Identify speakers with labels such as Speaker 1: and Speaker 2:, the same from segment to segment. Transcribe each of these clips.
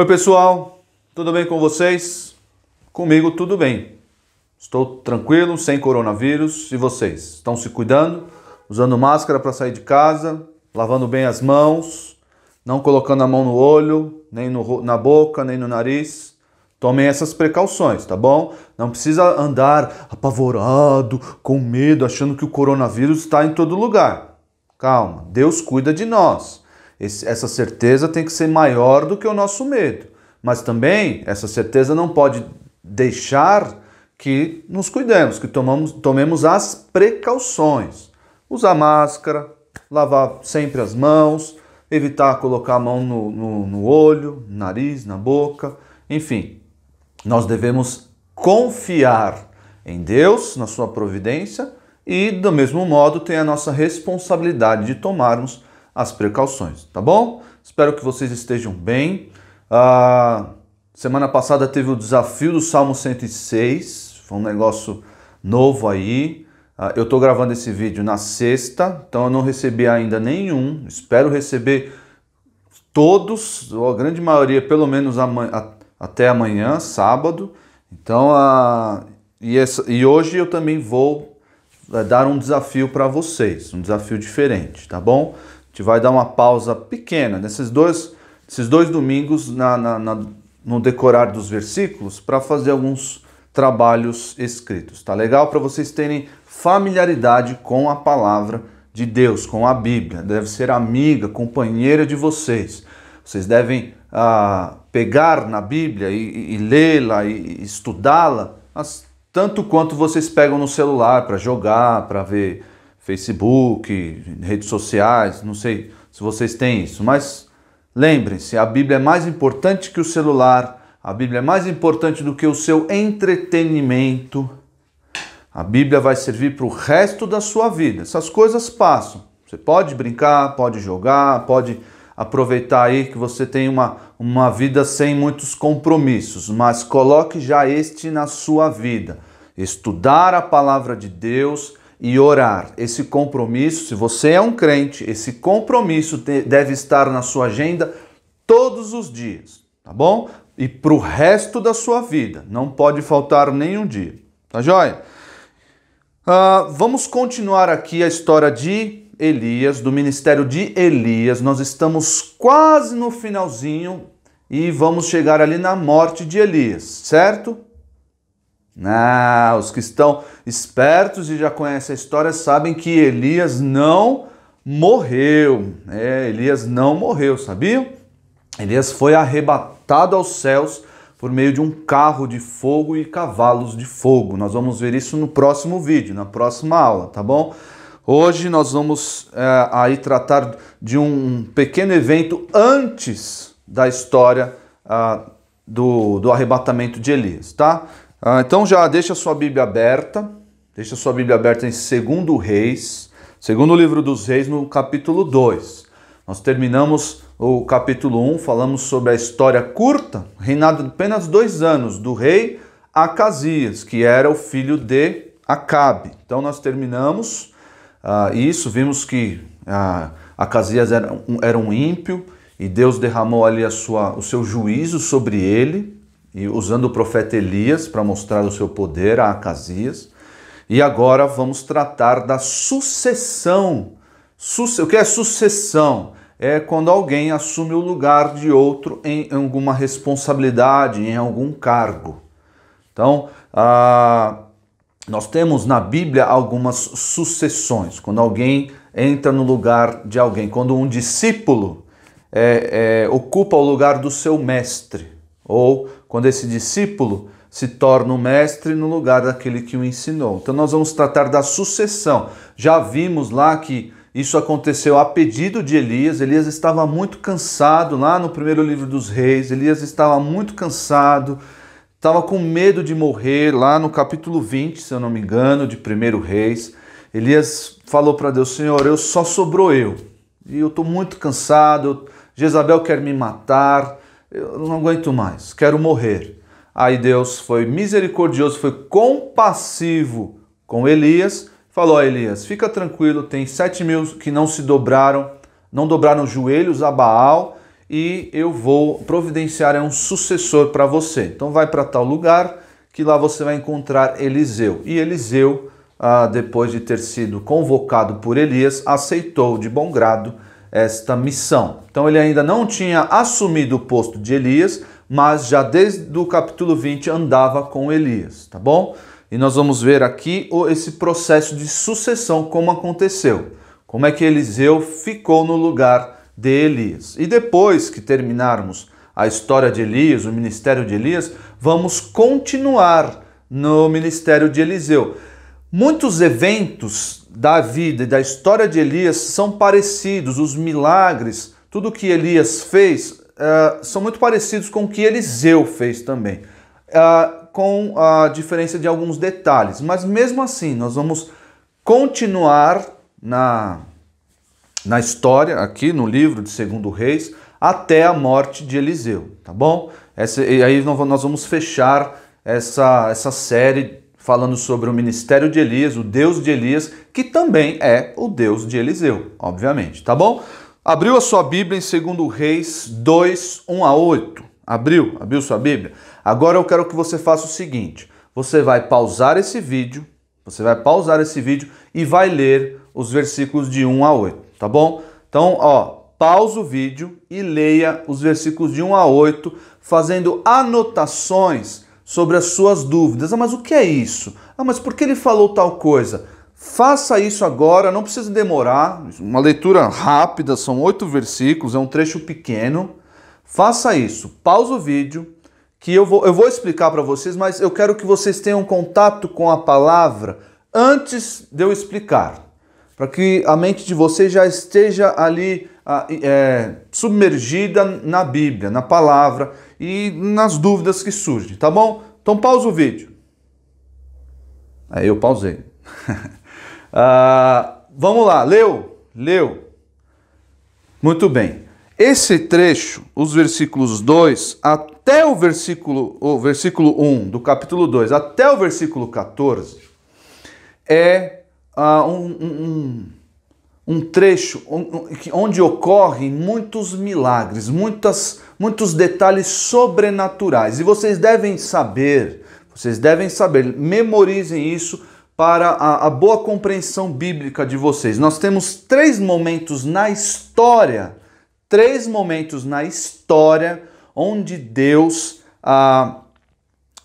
Speaker 1: Oi, pessoal, tudo bem com vocês? Comigo, tudo bem. Estou tranquilo, sem coronavírus. E vocês? Estão se cuidando? Usando máscara para sair de casa? Lavando bem as mãos? Não colocando a mão no olho, nem no, na boca, nem no nariz? Tomem essas precauções, tá bom? Não precisa andar apavorado, com medo, achando que o coronavírus está em todo lugar. Calma, Deus cuida de nós. Esse, essa certeza tem que ser maior do que o nosso medo. Mas também essa certeza não pode deixar que nos cuidemos, que tomamos, tomemos as precauções. Usar máscara, lavar sempre as mãos, evitar colocar a mão no, no, no olho, nariz, na boca, enfim. Nós devemos confiar em Deus, na sua providência, e do mesmo modo tem a nossa responsabilidade de tomarmos as precauções, tá bom? Espero que vocês estejam bem. Ah, semana passada teve o desafio do Salmo 106, foi um negócio novo aí. Ah, eu estou gravando esse vídeo na sexta, então eu não recebi ainda nenhum. Espero receber todos, ou a grande maioria, pelo menos amanhã, até amanhã, sábado. Então, ah, e, essa, e hoje eu também vou eh, dar um desafio para vocês, um desafio diferente, tá bom? gente vai dar uma pausa pequena nesses dois, esses dois domingos na, na, na, no decorar dos versículos para fazer alguns trabalhos escritos. Tá legal para vocês terem familiaridade com a palavra de Deus, com a Bíblia. Deve ser amiga, companheira de vocês. Vocês devem ah, pegar na Bíblia e, e lê-la e, e estudá-la tanto quanto vocês pegam no celular para jogar, para ver Facebook, redes sociais, não sei se vocês têm isso, mas lembrem-se, a Bíblia é mais importante que o celular, a Bíblia é mais importante do que o seu entretenimento. A Bíblia vai servir para o resto da sua vida. Essas coisas passam. Você pode brincar, pode jogar, pode aproveitar aí que você tem uma, uma vida sem muitos compromissos, mas coloque já este na sua vida. Estudar a palavra de Deus e orar. Esse compromisso, se você é um crente, esse compromisso deve estar na sua agenda todos os dias, tá bom? E para o resto da sua vida, não pode faltar nenhum dia, tá joia? Uh, vamos continuar aqui a história de Elias, do ministério de Elias. Nós estamos quase no finalzinho e vamos chegar ali na morte de Elias, certo? Ah, os que estão espertos e já conhecem a história sabem que Elias não morreu. É, Elias não morreu, sabiam? Elias foi arrebatado aos céus por meio de um carro de fogo e cavalos de fogo. Nós vamos ver isso no próximo vídeo, na próxima aula, tá bom? Hoje nós vamos é, aí tratar de um pequeno evento antes da história ah, do, do arrebatamento de Elias, tá? Ah, então já deixa sua Bíblia aberta, deixa sua Bíblia aberta em 2 Reis, segundo livro dos Reis, no capítulo 2. Nós terminamos o capítulo 1, falamos sobre a história curta, reinado de apenas dois anos, do rei Acasias, que era o filho de Acabe. Então nós terminamos ah, isso, vimos que ah, Acasias era um, era um ímpio e Deus derramou ali a sua, o seu juízo sobre ele e usando o profeta Elias para mostrar o seu poder a Acasias. E agora vamos tratar da sucessão. Suce... O que é sucessão? É quando alguém assume o lugar de outro em alguma responsabilidade, em algum cargo. Então, ah, nós temos na Bíblia algumas sucessões. Quando alguém entra no lugar de alguém, quando um discípulo é, é, ocupa o lugar do seu mestre, ou quando esse discípulo se torna o mestre no lugar daquele que o ensinou. Então nós vamos tratar da sucessão. Já vimos lá que isso aconteceu a pedido de Elias. Elias estava muito cansado lá no primeiro livro dos reis. Elias estava muito cansado, estava com medo de morrer lá no capítulo 20, se eu não me engano, de primeiro reis. Elias falou para Deus: Senhor, eu só sobrou eu. E eu estou muito cansado. Jezabel quer me matar eu não aguento mais, quero morrer. Aí Deus foi misericordioso, foi compassivo com Elias, falou a Elias: fica tranquilo, tem sete mil que não se dobraram, não dobraram os joelhos a Baal, e eu vou providenciar é um sucessor para você. Então vai para tal lugar que lá você vai encontrar Eliseu. E Eliseu, ah, depois de ter sido convocado por Elias, aceitou de bom grado esta missão. Então ele ainda não tinha assumido o posto de Elias, mas já desde o capítulo 20 andava com Elias, tá bom? E nós vamos ver aqui esse processo de sucessão, como aconteceu. Como é que Eliseu ficou no lugar de Elias. E depois que terminarmos a história de Elias, o ministério de Elias, vamos continuar no ministério de Eliseu. Muitos eventos da vida e da história de Elias são parecidos, os milagres, tudo que Elias fez uh, são muito parecidos com o que Eliseu fez também, uh, com a diferença de alguns detalhes. Mas mesmo assim, nós vamos continuar na, na história, aqui no livro de Segundo Reis, até a morte de Eliseu, tá bom? Essa, e aí nós vamos fechar essa, essa série falando sobre o ministério de Elias, o Deus de Elias, que também é o Deus de Eliseu, obviamente, tá bom? Abriu a sua Bíblia em 2 Reis 2, 1 a 8. Abriu? Abriu sua Bíblia? Agora eu quero que você faça o seguinte: você vai pausar esse vídeo, você vai pausar esse vídeo e vai ler os versículos de 1 a 8, tá bom? Então, ó, pausa o vídeo e leia os versículos de 1 a 8, fazendo anotações sobre as suas dúvidas. Ah, mas o que é isso? Ah, mas por que ele falou tal coisa? Faça isso agora, não precisa demorar. Uma leitura rápida, são oito versículos, é um trecho pequeno. Faça isso, pausa o vídeo, que eu vou, eu vou explicar para vocês, mas eu quero que vocês tenham contato com a palavra antes de eu explicar para que a mente de você já esteja ali ah, é, submergida na Bíblia, na palavra e nas dúvidas que surgem, tá bom? Então pausa o vídeo. Aí eu pausei. Ah, vamos lá, leu? Leu. Muito bem. Esse trecho, os versículos 2 até o versículo, o versículo 1 do capítulo 2 até o versículo 14, é uh, um, um, um, trecho onde ocorrem muitos milagres, muitas, muitos detalhes sobrenaturais. E vocês devem saber, vocês devem saber, memorizem isso para a, a boa compreensão bíblica de vocês. Nós temos três momentos na história, três momentos na história onde Deus ah,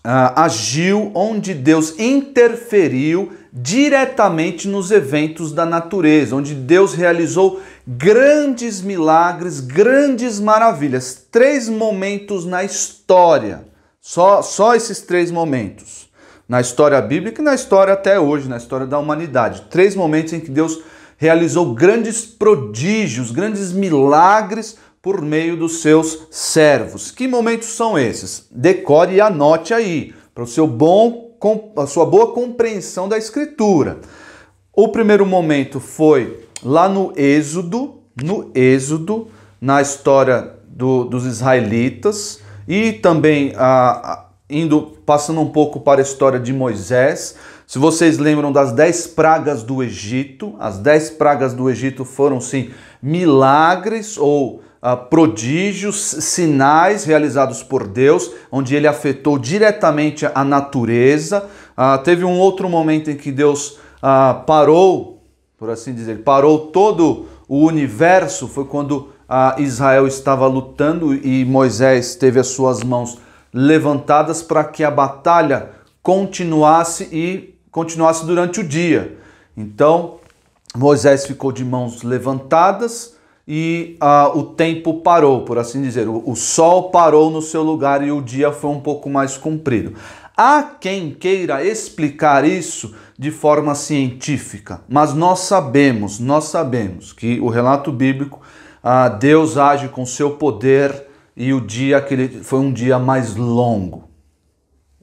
Speaker 1: ah, agiu, onde Deus interferiu diretamente nos eventos da natureza, onde Deus realizou grandes milagres, grandes maravilhas. Três momentos na história, só, só esses três momentos. Na história bíblica e na história até hoje, na história da humanidade. Três momentos em que Deus realizou grandes prodígios, grandes milagres por meio dos seus servos. Que momentos são esses? Decore e anote aí, para o seu bom com a sua boa compreensão da Escritura. O primeiro momento foi lá no Êxodo, no Êxodo, na história do, dos israelitas e também a, a, indo passando um pouco para a história de Moisés. Se vocês lembram das dez pragas do Egito, as dez pragas do Egito foram sim milagres ou ah, prodígios, sinais realizados por Deus, onde ele afetou diretamente a natureza. Ah, teve um outro momento em que Deus ah, parou, por assim dizer, parou todo o universo, foi quando Israel estava lutando e Moisés teve as suas mãos levantadas para que a batalha continuasse e continuasse durante o dia. Então, Moisés ficou de mãos levantadas e ah, o tempo parou, por assim dizer. O, o sol parou no seu lugar e o dia foi um pouco mais comprido. Há quem queira explicar isso de forma científica, mas nós sabemos, nós sabemos que o relato bíblico, ah, Deus age com seu poder e o dia aquele foi um dia mais longo.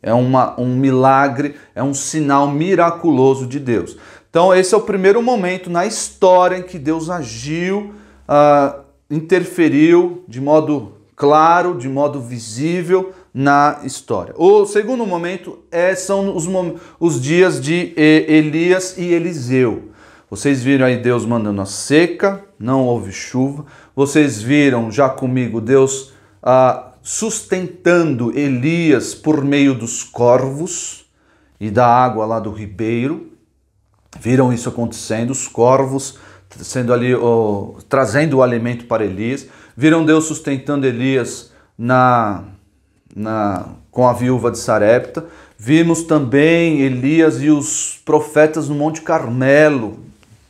Speaker 1: É uma, um milagre, é um sinal miraculoso de Deus. Então, esse é o primeiro momento na história em que Deus agiu ah, interferiu de modo claro, de modo visível na história. O segundo momento é, são os, os dias de Elias e Eliseu. Vocês viram aí Deus mandando a seca, não houve chuva. Vocês viram já comigo Deus ah, sustentando Elias por meio dos corvos e da água lá do ribeiro. Viram isso acontecendo, os corvos sendo ali oh, trazendo o alimento para Elias, viram Deus sustentando Elias na, na com a viúva de Sarepta. Vimos também Elias e os profetas no Monte Carmelo,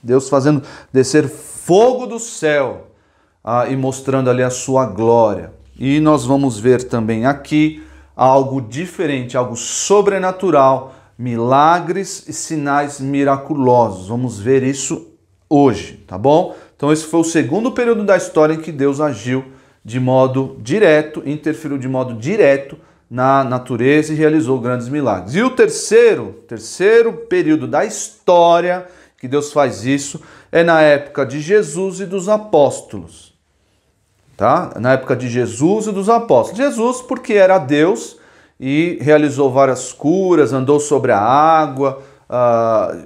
Speaker 1: Deus fazendo descer fogo do céu ah, e mostrando ali a sua glória. E nós vamos ver também aqui algo diferente, algo sobrenatural, milagres e sinais miraculosos. Vamos ver isso hoje, tá bom? Então, esse foi o segundo período da história em que Deus agiu de modo direto, interferiu de modo direto na natureza e realizou grandes milagres. E o terceiro, terceiro período da história que Deus faz isso é na época de Jesus e dos apóstolos. Tá? Na época de Jesus e dos apóstolos. Jesus, porque era Deus e realizou várias curas, andou sobre a água, ah,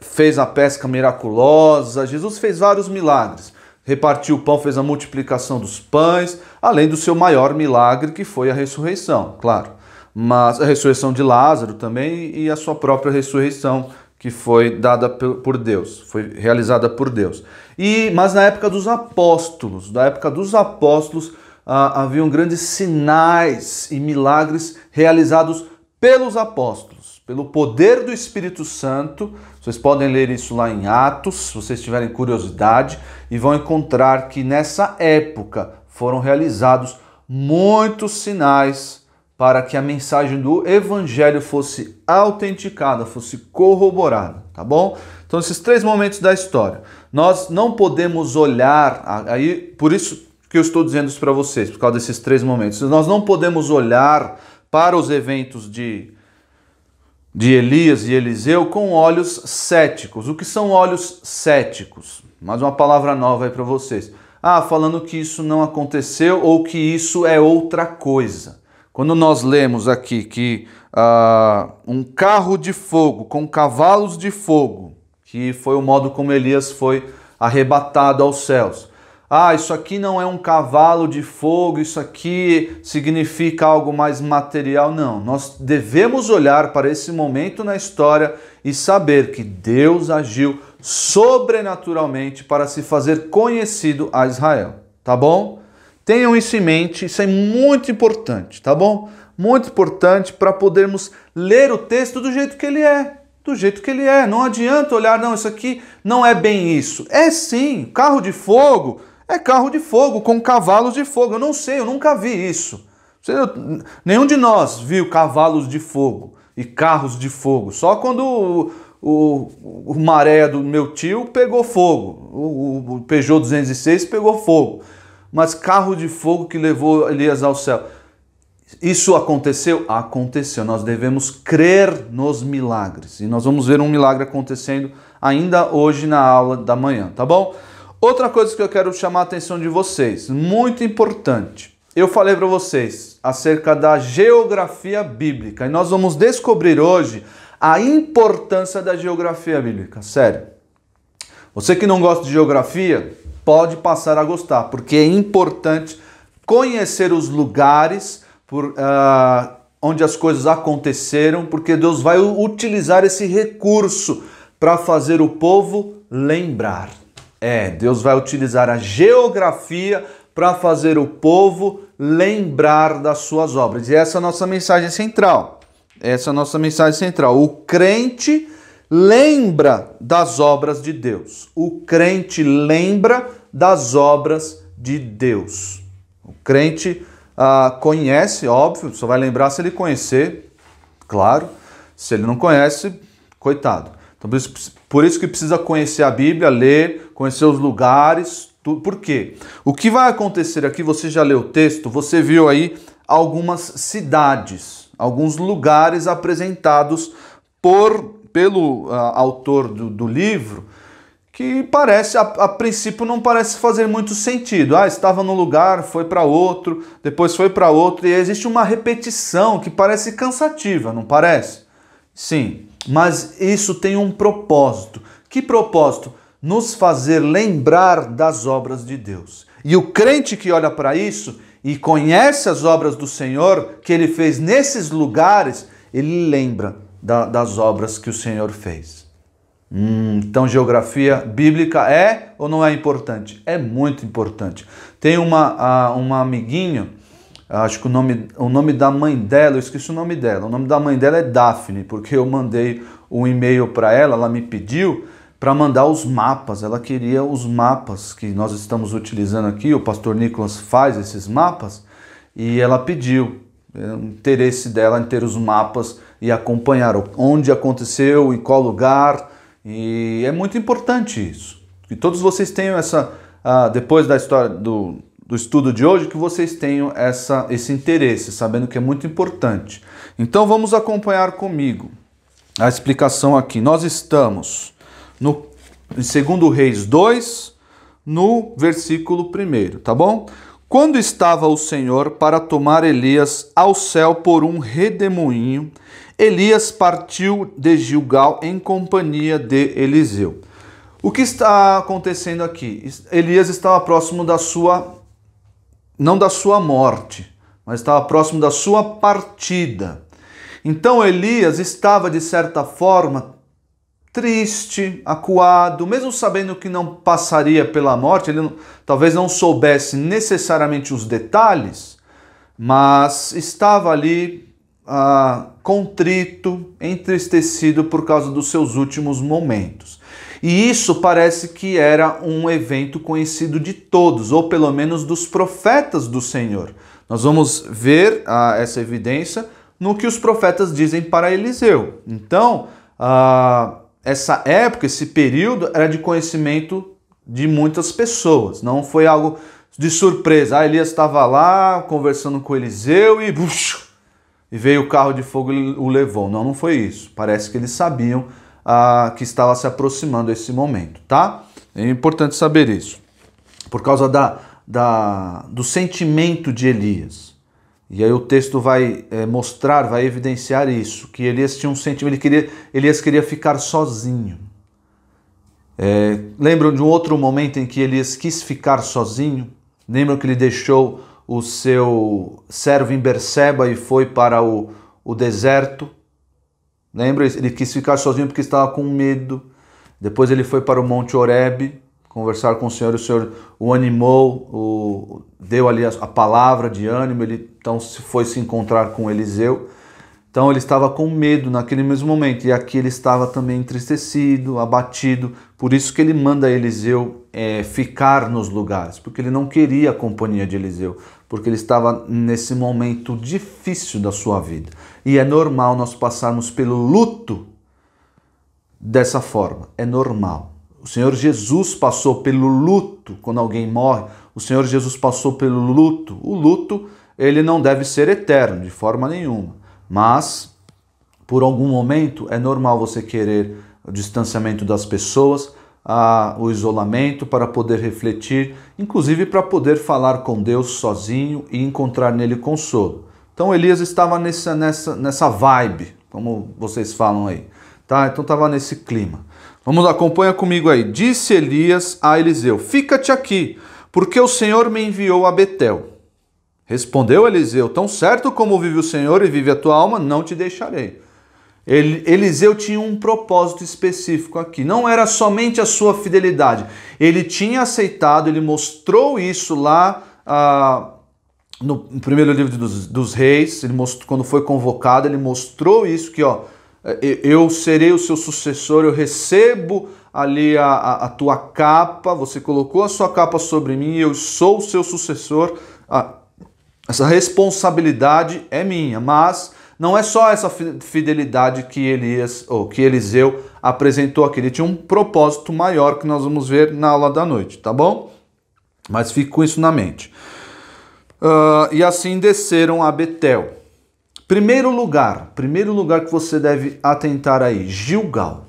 Speaker 1: fez a pesca miraculosa, Jesus fez vários milagres. Repartiu o pão, fez a multiplicação dos pães, além do seu maior milagre, que foi a ressurreição, claro. Mas a ressurreição de Lázaro também e a sua própria ressurreição, que foi dada por Deus, foi realizada por Deus. E Mas na época dos apóstolos, na época dos apóstolos, ah, haviam grandes sinais e milagres realizados pelos apóstolos, pelo poder do Espírito Santo, vocês podem ler isso lá em Atos, se vocês tiverem curiosidade, e vão encontrar que nessa época foram realizados muitos sinais para que a mensagem do evangelho fosse autenticada, fosse corroborada, tá bom? Então esses três momentos da história. Nós não podemos olhar aí, por isso que eu estou dizendo isso para vocês, por causa desses três momentos. Nós não podemos olhar para os eventos de de Elias e Eliseu com olhos céticos. O que são olhos céticos? Mais uma palavra nova aí para vocês. Ah, falando que isso não aconteceu ou que isso é outra coisa. Quando nós lemos aqui que ah, um carro de fogo com cavalos de fogo, que foi o modo como Elias foi arrebatado aos céus, ah, isso aqui não é um cavalo de fogo, isso aqui significa algo mais material. Não, nós devemos olhar para esse momento na história e saber que Deus agiu sobrenaturalmente para se fazer conhecido a Israel, tá bom? Tenham isso em mente, isso é muito importante, tá bom? Muito importante para podermos ler o texto do jeito que ele é, do jeito que ele é. Não adianta olhar, não, isso aqui não é bem isso. É sim, carro de fogo é carro de fogo, com cavalos de fogo. Eu não sei, eu nunca vi isso. Nenhum de nós viu cavalos de fogo e carros de fogo. Só quando o, o, o maré do meu tio pegou fogo, o, o, Peugeot 206 pegou fogo. Mas carro de fogo que levou Elias ao céu. Isso aconteceu? Aconteceu. Nós devemos crer nos milagres. E nós vamos ver um milagre acontecendo ainda hoje na aula da manhã, tá bom? Outra coisa que eu quero chamar a atenção de vocês, muito importante. Eu falei para vocês acerca da geografia bíblica e nós vamos descobrir hoje a importância da geografia bíblica. Sério. Você que não gosta de geografia, pode passar a gostar, porque é importante conhecer os lugares por, uh, onde as coisas aconteceram, porque Deus vai utilizar esse recurso para fazer o povo lembrar. É, Deus vai utilizar a geografia para fazer o povo lembrar das suas obras. E essa é a nossa mensagem central. Essa é a nossa mensagem central. O crente lembra das obras de Deus. O crente lembra das obras de Deus. O crente ah, conhece, óbvio, só vai lembrar se ele conhecer, claro. Se ele não conhece, coitado. Então, por isso, por isso que precisa conhecer a Bíblia, ler, conhecer os lugares. Por quê? O que vai acontecer aqui, você já leu o texto, você viu aí algumas cidades, alguns lugares apresentados por pelo uh, autor do, do, livro que parece a, a, princípio não parece fazer muito sentido. Ah, estava num lugar, foi para outro, depois foi para outro e existe uma repetição que parece cansativa, não parece? Sim mas isso tem um propósito. Que propósito? Nos fazer lembrar das obras de Deus. E o crente que olha para isso e conhece as obras do Senhor que ele fez nesses lugares, ele lembra da, das obras que o Senhor fez. Hum, então, geografia bíblica é ou não é importante? É muito importante. Tem uma, ah, uma amiguinho acho que o nome, o nome da mãe dela, eu esqueci o nome dela, o nome da mãe dela é Daphne, porque eu mandei um e-mail para ela, ela me pediu para mandar os mapas, ela queria os mapas que nós estamos utilizando aqui, o pastor Nicolas faz esses mapas, e ela pediu, é o interesse dela em ter os mapas e acompanhar onde aconteceu, em qual lugar, e é muito importante isso. e todos vocês tenham essa, ah, depois da história do, do estudo de hoje que vocês tenham essa, esse interesse, sabendo que é muito importante. Então vamos acompanhar comigo a explicação aqui. Nós estamos no em 2 Reis 2, no versículo 1, tá bom? Quando estava o Senhor para tomar Elias ao céu por um redemoinho, Elias partiu de Gilgal em companhia de Eliseu. O que está acontecendo aqui? Elias estava próximo da sua não da sua morte, mas estava próximo da sua partida. Então Elias estava, de certa forma, triste, acuado, mesmo sabendo que não passaria pela morte, ele não, talvez não soubesse necessariamente os detalhes, mas estava ali ah, contrito, entristecido por causa dos seus últimos momentos. E isso parece que era um evento conhecido de todos, ou pelo menos dos profetas do Senhor. Nós vamos ver ah, essa evidência no que os profetas dizem para Eliseu. Então, ah, essa época, esse período, era de conhecimento de muitas pessoas, não foi algo de surpresa. Ah, Elias estava lá conversando com Eliseu e, bush, e veio o carro de fogo e o levou. Não, não foi isso. Parece que eles sabiam que estava se aproximando esse momento, tá? É importante saber isso, por causa da, da, do sentimento de Elias. E aí o texto vai é, mostrar, vai evidenciar isso, que Elias tinha um sentimento, ele queria, Elias queria ficar sozinho. É, lembram de um outro momento em que Elias quis ficar sozinho? Lembram que ele deixou o seu servo em Berseba e foi para o, o deserto? Lembra? Ele quis ficar sozinho porque estava com medo. Depois ele foi para o Monte Oreb conversar com o Senhor. O Senhor o animou, o, deu ali a, a palavra de ânimo. Ele então foi se encontrar com Eliseu. Então ele estava com medo naquele mesmo momento, e aqui ele estava também entristecido, abatido. Por isso que ele manda Eliseu é, ficar nos lugares, porque ele não queria a companhia de Eliseu, porque ele estava nesse momento difícil da sua vida. E é normal nós passarmos pelo luto dessa forma, é normal. O Senhor Jesus passou pelo luto quando alguém morre, o Senhor Jesus passou pelo luto. O luto, ele não deve ser eterno, de forma nenhuma mas por algum momento é normal você querer o distanciamento das pessoas, a, o isolamento para poder refletir, inclusive para poder falar com Deus sozinho e encontrar nele consolo. Então Elias estava nessa, nessa, nessa vibe, como vocês falam aí. Tá? Então estava nesse clima. Vamos lá, acompanha comigo aí. Disse Elias a Eliseu: Fica-te aqui, porque o Senhor me enviou a Betel. Respondeu Eliseu: Tão certo como vive o Senhor e vive a tua alma, não te deixarei. Eliseu tinha um propósito específico aqui. Não era somente a sua fidelidade. Ele tinha aceitado, ele mostrou isso lá ah, no primeiro livro dos, dos reis. Ele mostrou, quando foi convocado, ele mostrou isso que ó, eu serei o seu sucessor, eu recebo ali a, a, a tua capa, você colocou a sua capa sobre mim, eu sou o seu sucessor. Ah, essa responsabilidade é minha, mas não é só essa fidelidade que Elias ou que Eliseu apresentou aqui. Ele tinha um propósito maior que nós vamos ver na aula da noite, tá bom? Mas fique com isso na mente. Uh, e assim desceram a Betel. Primeiro lugar, primeiro lugar que você deve atentar aí, Gilgal.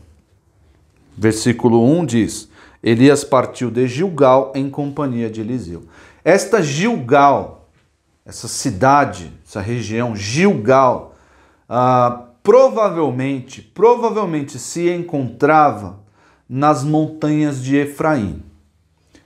Speaker 1: Versículo 1 diz: Elias partiu de Gilgal em companhia de Eliseu. Esta Gilgal essa cidade, essa região, Gilgal, ah, provavelmente, provavelmente se encontrava nas montanhas de Efraim,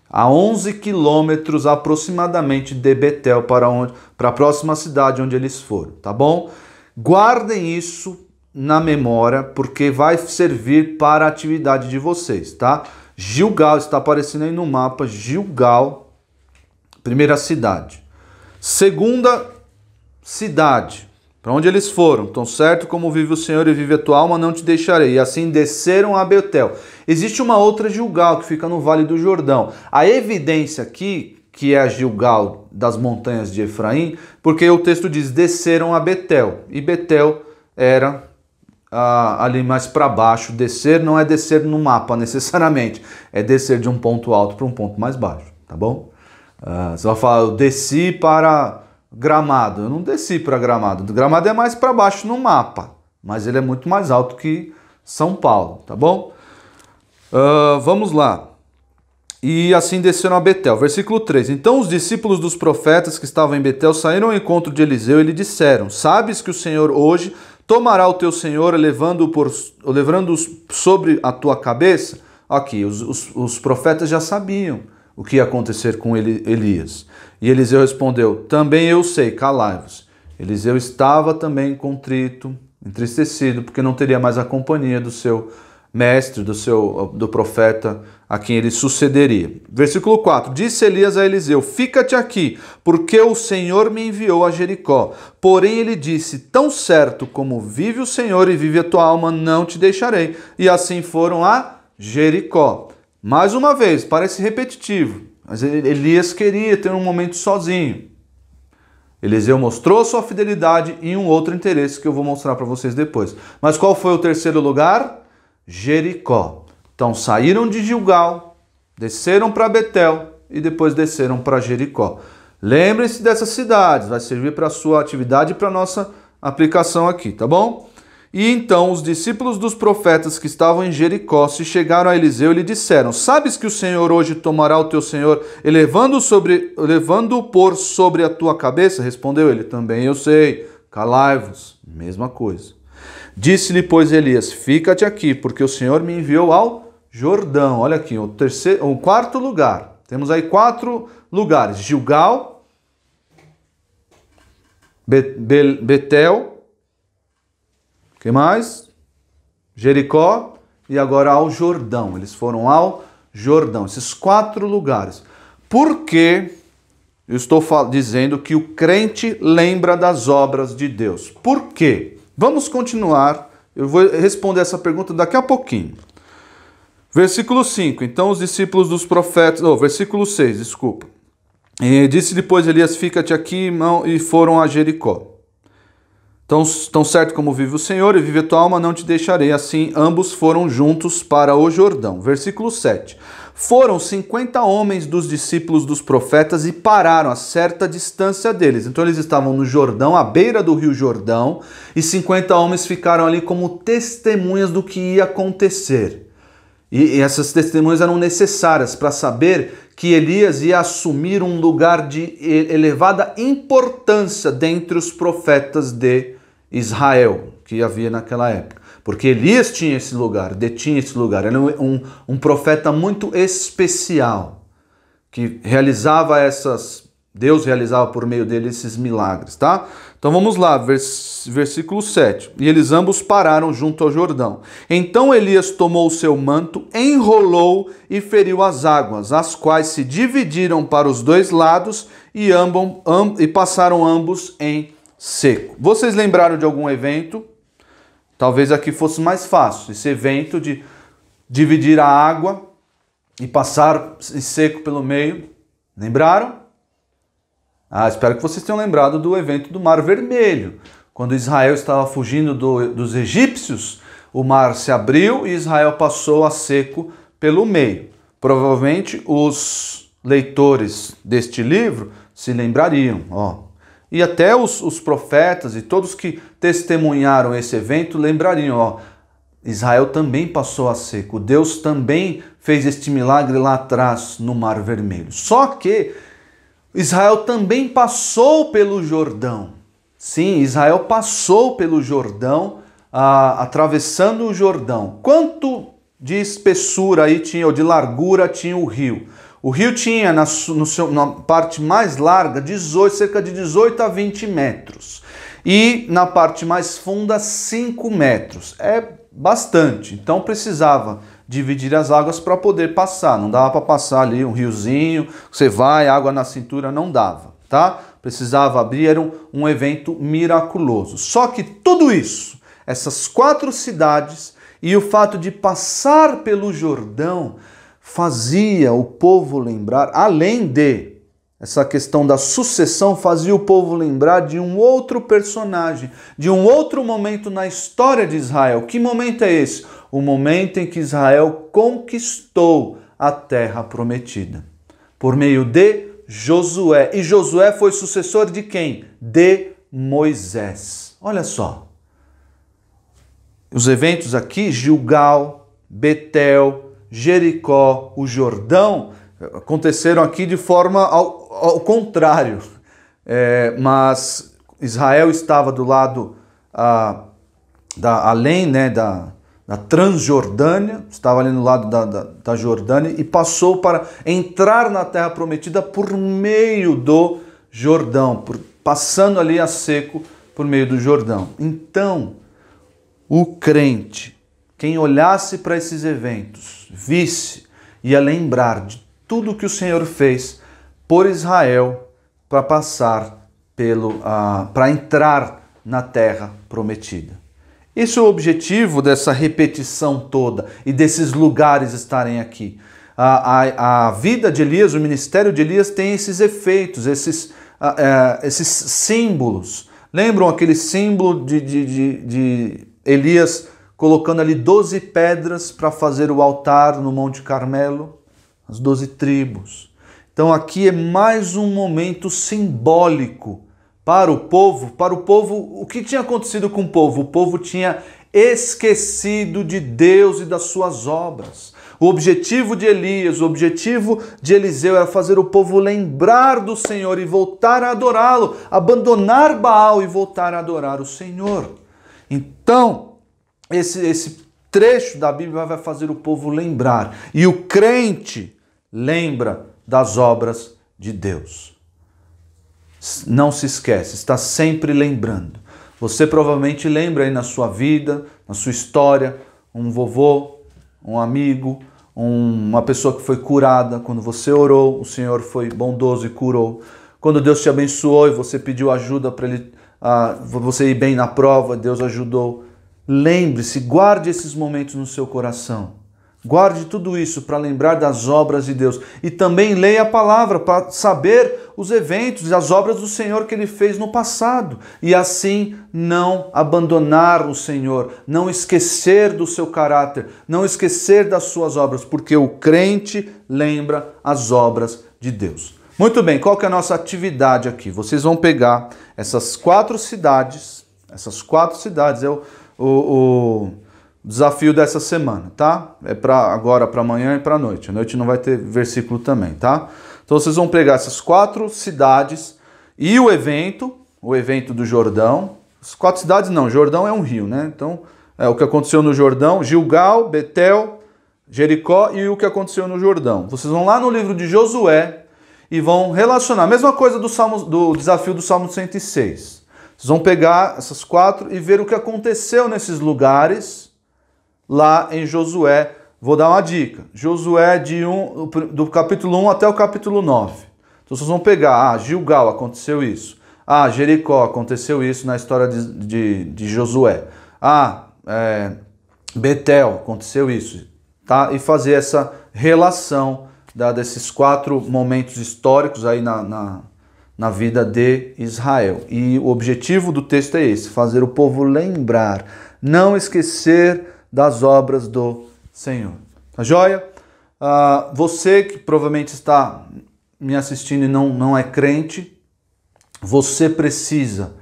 Speaker 1: a 11 quilômetros aproximadamente de Betel, para, onde, para a próxima cidade onde eles foram, tá bom? Guardem isso na memória, porque vai servir para a atividade de vocês, tá? Gilgal, está aparecendo aí no mapa, Gilgal, primeira cidade. Segunda cidade, para onde eles foram. Tão certo como vive o Senhor e vive a tua alma, não te deixarei. E assim desceram a Betel. Existe uma outra Gilgal que fica no Vale do Jordão. A evidência aqui, que é a Gilgal das montanhas de Efraim, porque o texto diz: desceram a Betel. E Betel era ah, ali mais para baixo. Descer não é descer no mapa necessariamente, é descer de um ponto alto para um ponto mais baixo, tá bom? Ah, você vai falar, eu desci para Gramado. Eu não desci para Gramado. Gramado é mais para baixo no mapa, mas ele é muito mais alto que São Paulo, tá bom? Uh, vamos lá. E assim desceram a Betel. Versículo 3. Então os discípulos dos profetas que estavam em Betel saíram ao encontro de Eliseu e lhe disseram: Sabes que o Senhor hoje tomará o teu senhor, levando-o por, levando sobre a tua cabeça? Aqui, os, os, os profetas já sabiam o que ia acontecer com Elias. E Eliseu respondeu: Também eu sei, calai-vos. Eliseu estava também contrito, entristecido, porque não teria mais a companhia do seu mestre, do seu do profeta a quem ele sucederia. Versículo 4: Disse Elias a Eliseu: Fica-te aqui, porque o Senhor me enviou a Jericó. Porém ele disse: Tão certo como vive o Senhor e vive a tua alma, não te deixarei. E assim foram a Jericó. Mais uma vez, parece repetitivo, mas Elias queria ter um momento sozinho. Eliseu mostrou sua fidelidade e um outro interesse que eu vou mostrar para vocês depois. Mas qual foi o terceiro lugar? Jericó. Então saíram de Gilgal, desceram para Betel e depois desceram para Jericó. lembre se dessas cidades, vai servir para a sua atividade e para a nossa aplicação aqui, tá bom? E então os discípulos dos profetas que estavam em Jericó se chegaram a Eliseu e lhe disseram: Sabes que o Senhor hoje tomará o teu senhor, elevando-o sobre, elevando por sobre a tua cabeça? Respondeu ele: Também eu sei. Calai-vos. Mesma coisa. Disse-lhe, pois, Elias: Fica-te aqui, porque o Senhor me enviou ao Jordão. Olha aqui, o, terceiro, o quarto lugar. Temos aí quatro lugares: Gilgal, Betel, que mais? Jericó e agora ao Jordão. Eles foram ao Jordão, esses quatro lugares. Por que eu estou dizendo que o crente lembra das obras de Deus? Por quê? Vamos continuar. Eu vou responder essa pergunta daqui a pouquinho. Versículo 5. Então os discípulos dos profetas. Oh, versículo 6, desculpa. E disse depois Elias: Fica-te aqui, irmão, e foram a Jericó. Tão, tão certo como vive o Senhor e vive a tua alma, não te deixarei. Assim, ambos foram juntos para o Jordão. Versículo 7. Foram 50 homens dos discípulos dos profetas e pararam a certa distância deles. Então, eles estavam no Jordão, à beira do rio Jordão, e 50 homens ficaram ali como testemunhas do que ia acontecer. E essas testemunhas eram necessárias para saber que Elias ia assumir um lugar de elevada importância dentre os profetas de Israel, que havia naquela época. Porque Elias tinha esse lugar, detinha esse lugar. Ele era é um, um profeta muito especial, que realizava essas. Deus realizava por meio dele esses milagres, tá? Então vamos lá, vers versículo 7. E eles ambos pararam junto ao Jordão. Então Elias tomou o seu manto, enrolou e feriu as águas, as quais se dividiram para os dois lados e, ambam, amb e passaram ambos em seco. Vocês lembraram de algum evento? Talvez aqui fosse mais fácil, esse evento de dividir a água e passar em seco pelo meio. Lembraram? Ah, espero que vocês tenham lembrado do evento do Mar Vermelho. Quando Israel estava fugindo do, dos egípcios, o mar se abriu e Israel passou a seco pelo meio. Provavelmente os leitores deste livro se lembrariam. Ó. E até os, os profetas e todos que testemunharam esse evento lembrariam: ó, Israel também passou a seco, Deus também fez este milagre lá atrás no Mar Vermelho. Só que Israel também passou pelo Jordão. Sim, Israel passou pelo Jordão, ah, atravessando o Jordão. Quanto de espessura aí tinha, ou de largura tinha o rio? O rio tinha, na, no seu, na parte mais larga, 18, cerca de 18 a 20 metros. E na parte mais funda, 5 metros. É bastante. Então precisava dividir as águas para poder passar. Não dava para passar ali um riozinho, você vai, água na cintura, não dava, tá? Precisava abrir, era um, um evento miraculoso. Só que tudo isso, essas quatro cidades e o fato de passar pelo Jordão, fazia o povo lembrar, além de essa questão da sucessão fazia o povo lembrar de um outro personagem, de um outro momento na história de Israel. Que momento é esse? O momento em que Israel conquistou a terra prometida por meio de Josué. E Josué foi sucessor de quem? De Moisés. Olha só. Os eventos aqui, Gilgal, Betel, Jericó, o Jordão, aconteceram aqui de forma ao contrário. É, mas Israel estava do lado a, ah, da, além né, da, da Transjordânia, estava ali no lado da, da, da, Jordânia, e passou para entrar na Terra Prometida por meio do Jordão, por, passando ali a seco por meio do Jordão. Então, o crente, quem olhasse para esses eventos, visse, ia lembrar de tudo que o Senhor fez por Israel para passar pelo ah, para entrar na terra prometida. Esse é o objetivo dessa repetição toda e desses lugares estarem aqui. A, a, a vida de Elias, o ministério de Elias tem esses efeitos, esses, é, esses símbolos. Lembram aquele símbolo de, de, de, de Elias colocando ali doze pedras para fazer o altar no Monte Carmelo? As doze tribos então aqui é mais um momento simbólico para o povo, para o povo, o que tinha acontecido com o povo? O povo tinha esquecido de Deus e das suas obras. O objetivo de Elias, o objetivo de Eliseu era fazer o povo lembrar do Senhor e voltar a adorá-lo, abandonar Baal e voltar a adorar o Senhor. Então, esse, esse trecho da Bíblia vai fazer o povo lembrar. E o crente lembra das obras de Deus. Não se esquece, está sempre lembrando. Você provavelmente lembra aí na sua vida, na sua história, um vovô, um amigo, um, uma pessoa que foi curada. Quando você orou, o Senhor foi bondoso e curou. Quando Deus te abençoou e você pediu ajuda para ele, você ir bem na prova, Deus ajudou. Lembre-se, guarde esses momentos no seu coração. Guarde tudo isso para lembrar das obras de Deus. E também leia a palavra para saber os eventos e as obras do Senhor que ele fez no passado. E assim não abandonar o Senhor, não esquecer do seu caráter, não esquecer das suas obras, porque o crente lembra as obras de Deus. Muito bem, qual que é a nossa atividade aqui? Vocês vão pegar essas quatro cidades, essas quatro cidades, é o, o, o desafio dessa semana, tá? É para agora, para amanhã e para noite. A noite não vai ter versículo também, tá? Então vocês vão pegar essas quatro cidades e o evento, o evento do Jordão. As quatro cidades não, Jordão é um rio, né? Então, é o que aconteceu no Jordão, Gilgal, Betel, Jericó e o que aconteceu no Jordão. Vocês vão lá no livro de Josué e vão relacionar. Mesma coisa do, Salmo, do desafio do Salmo 106. Vocês vão pegar essas quatro e ver o que aconteceu nesses lugares lá em Josué. Vou dar uma dica. Josué de um, do capítulo 1 até o capítulo 9. Então vocês vão pegar, ah, Gilgal aconteceu isso. Ah, Jericó aconteceu isso na história de, de, de Josué. Ah, é, Betel aconteceu isso. Tá? E fazer essa relação da, tá? desses quatro momentos históricos aí na, na, na vida de Israel. E o objetivo do texto é esse: fazer o povo lembrar, não esquecer das obras do Senhor. Tá joia? Ah, você que provavelmente está me assistindo e não, não é crente, você precisa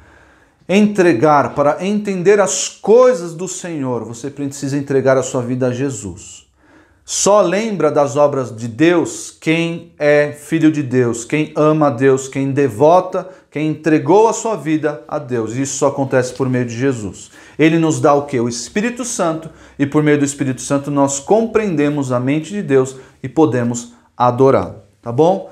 Speaker 1: entregar, para entender as coisas do Senhor, você precisa entregar a sua vida a Jesus. Só lembra das obras de Deus quem é filho de Deus, quem ama a Deus, quem devota, quem entregou a sua vida a Deus. Isso só acontece por meio de Jesus. Ele nos dá o que? O Espírito Santo, e por meio do Espírito Santo nós compreendemos a mente de Deus e podemos adorá-lo. Tá bom?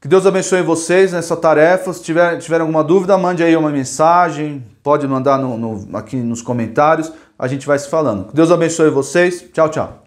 Speaker 1: Que Deus abençoe vocês nessa tarefa. Se tiver, tiver alguma dúvida, mande aí uma mensagem, pode mandar no, no, aqui nos comentários. A gente vai se falando. Que Deus abençoe vocês. Tchau, tchau.